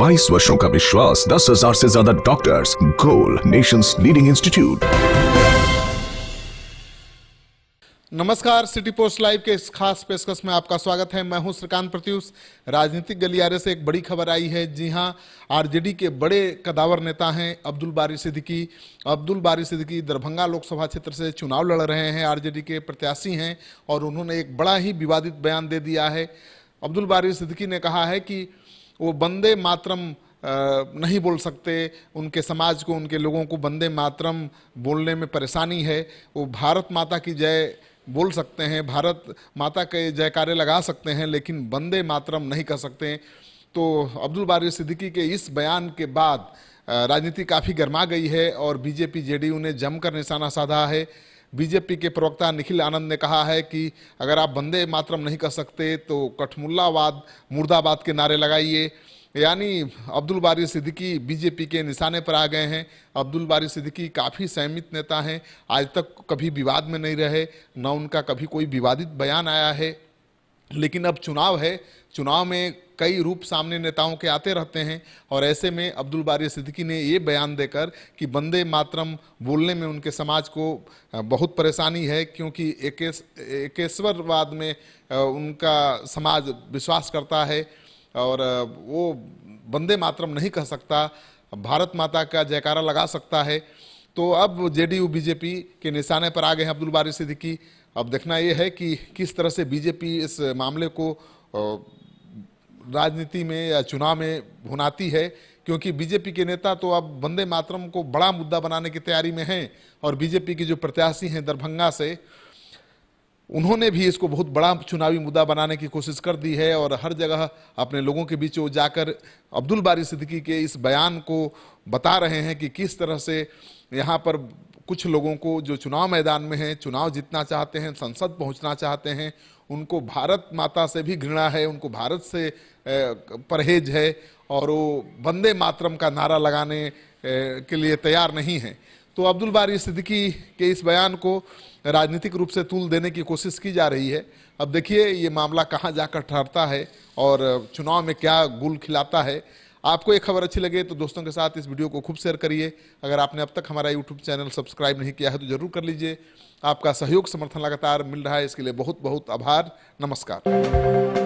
बाईस वर्षों का विश्वास दस हजार से ज्यादा doctors goal nation leading institute नमस्कार सिटी पोस्ट लाइव के इस खास पेशकश में आपका स्वागत है मैं हूं श्रीकांत प्रत्युष राजनीतिक गलियारे से एक बड़ी खबर आई है जी हां आरजेडी के बड़े कदावर नेता हैं अब्दुल बारी सिद्दीकी अब्दुल बारी सिद्दीकी दरभंगा लोकसभा क्षेत्र से चुनाव लड़ रहे हैं आरजेडी के प्रत्याशी हैं और उन्होंने एक बड़ा ही विवादित बयान दे दिया है अब्दुल बारी सिद्दीकी ने कहा है कि वो बंदे मातरम नहीं बोल सकते उनके समाज को उनके लोगों को बंदे मातरम बोलने में परेशानी है वो भारत माता की जय बोल सकते हैं भारत माता के जयकारे लगा सकते हैं लेकिन बंदे मातरम नहीं कर सकते तो अब्दुल बारी सिद्दीकी के इस बयान के बाद राजनीति काफ़ी गर्मा गई है और बीजेपी जेडीयू ने जमकर निशाना साधा है बीजेपी के प्रवक्ता निखिल आनंद ने कहा है कि अगर आप बंदे मातरम नहीं कर सकते तो कठमुल्लावाद मुर्दाबाद के नारे लगाइए यानी अब्दुल बारी सिद्दीकी बीजेपी के निशाने पर आ गए हैं अब्दुल बारी सिद्दीकी काफ़ी सहमित नेता हैं आज तक कभी विवाद में नहीं रहे ना उनका कभी कोई विवादित बयान आया है लेकिन अब चुनाव है चुनाव में कई रूप सामने नेताओं के आते रहते हैं और ऐसे में अब्दुल बारी सिद्दीकी ने ये बयान देकर कि बंदे मातरम बोलने में उनके समाज को बहुत परेशानी है क्योंकि एकेश्वरवाद में उनका समाज विश्वास करता है और वो बंदे मातरम नहीं कह सकता भारत माता का जयकारा लगा सकता है तो अब जेडीयू बीजेपी के निशाने पर आ गए हैं अब्दुल बारी सिद्दीकी अब देखना यह है कि किस तरह से बीजेपी इस मामले को राजनीति में या चुनाव में भुनाती है क्योंकि बीजेपी के नेता तो अब वंदे मातरम को बड़ा मुद्दा बनाने की तैयारी में हैं और बीजेपी के जो प्रत्याशी हैं दरभंगा से उन्होंने भी इसको बहुत बड़ा चुनावी मुद्दा बनाने की कोशिश कर दी है और हर जगह अपने लोगों के बीच वो जाकर अब्दुल बारी सिद्दीकी के इस बयान को बता रहे हैं कि किस तरह से यहाँ पर कुछ लोगों को जो चुनाव मैदान में हैं चुनाव जीतना चाहते हैं संसद पहुँचना चाहते हैं उनको भारत माता से भी घृणा है उनको भारत से परहेज है और वो वंदे मातरम का नारा लगाने के लिए तैयार नहीं है तो अब्दुल बारी सिद्दीकी के इस बयान को राजनीतिक रूप से तूल देने की कोशिश की जा रही है अब देखिए ये मामला कहाँ जाकर ठहरता है और चुनाव में क्या गुल खिलाता है आपको एक खबर अच्छी लगे तो दोस्तों के साथ इस वीडियो को खूब शेयर करिए अगर आपने अब तक हमारा यूट्यूब चैनल सब्सक्राइब नहीं किया है तो जरूर कर लीजिए आपका सहयोग समर्थन लगातार मिल रहा है इसके लिए बहुत बहुत आभार नमस्कार